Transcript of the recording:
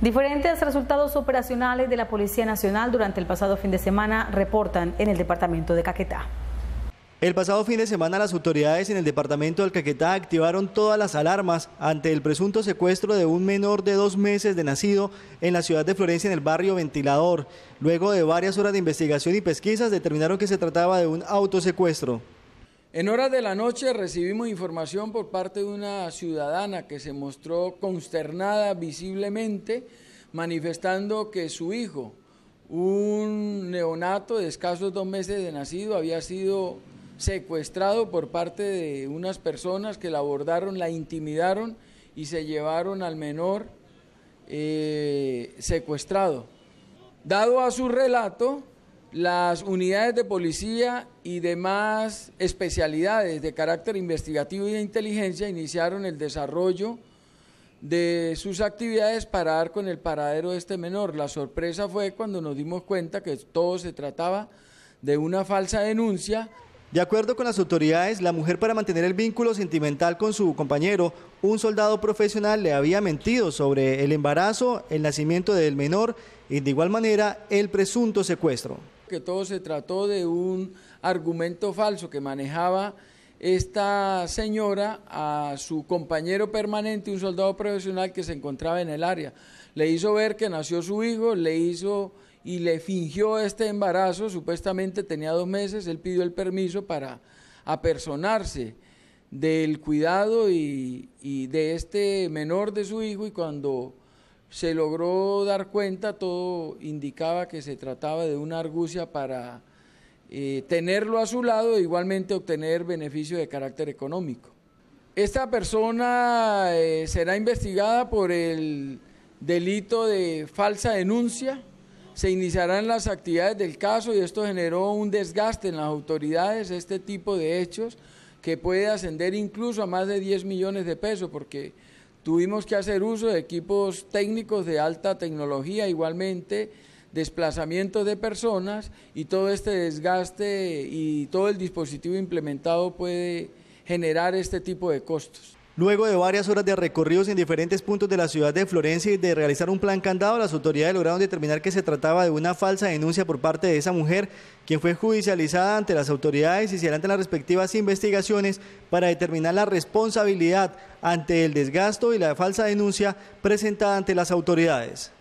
Diferentes resultados operacionales de la Policía Nacional durante el pasado fin de semana reportan en el departamento de Caquetá. El pasado fin de semana las autoridades en el departamento del Caquetá activaron todas las alarmas ante el presunto secuestro de un menor de dos meses de nacido en la ciudad de Florencia en el barrio Ventilador. Luego de varias horas de investigación y pesquisas determinaron que se trataba de un autosecuestro. En horas de la noche recibimos información por parte de una ciudadana que se mostró consternada visiblemente, manifestando que su hijo, un neonato de escasos dos meses de nacido, había sido secuestrado por parte de unas personas que la abordaron, la intimidaron y se llevaron al menor eh, secuestrado. Dado a su relato, las unidades de policía y demás especialidades de carácter investigativo y de inteligencia iniciaron el desarrollo de sus actividades para dar con el paradero de este menor. La sorpresa fue cuando nos dimos cuenta que todo se trataba de una falsa denuncia. De acuerdo con las autoridades, la mujer para mantener el vínculo sentimental con su compañero, un soldado profesional le había mentido sobre el embarazo, el nacimiento del menor y de igual manera el presunto secuestro que todo se trató de un argumento falso que manejaba esta señora a su compañero permanente, un soldado profesional que se encontraba en el área. Le hizo ver que nació su hijo, le hizo y le fingió este embarazo, supuestamente tenía dos meses, él pidió el permiso para apersonarse del cuidado y, y de este menor de su hijo y cuando se logró dar cuenta, todo indicaba que se trataba de una argucia para eh, tenerlo a su lado e igualmente obtener beneficio de carácter económico. Esta persona eh, será investigada por el delito de falsa denuncia, se iniciarán las actividades del caso y esto generó un desgaste en las autoridades, este tipo de hechos que puede ascender incluso a más de 10 millones de pesos, porque Tuvimos que hacer uso de equipos técnicos de alta tecnología igualmente, desplazamiento de personas y todo este desgaste y todo el dispositivo implementado puede generar este tipo de costos. Luego de varias horas de recorridos en diferentes puntos de la ciudad de Florencia y de realizar un plan candado, las autoridades lograron determinar que se trataba de una falsa denuncia por parte de esa mujer, quien fue judicializada ante las autoridades y se adelantan las respectivas investigaciones para determinar la responsabilidad ante el desgasto y la falsa denuncia presentada ante las autoridades.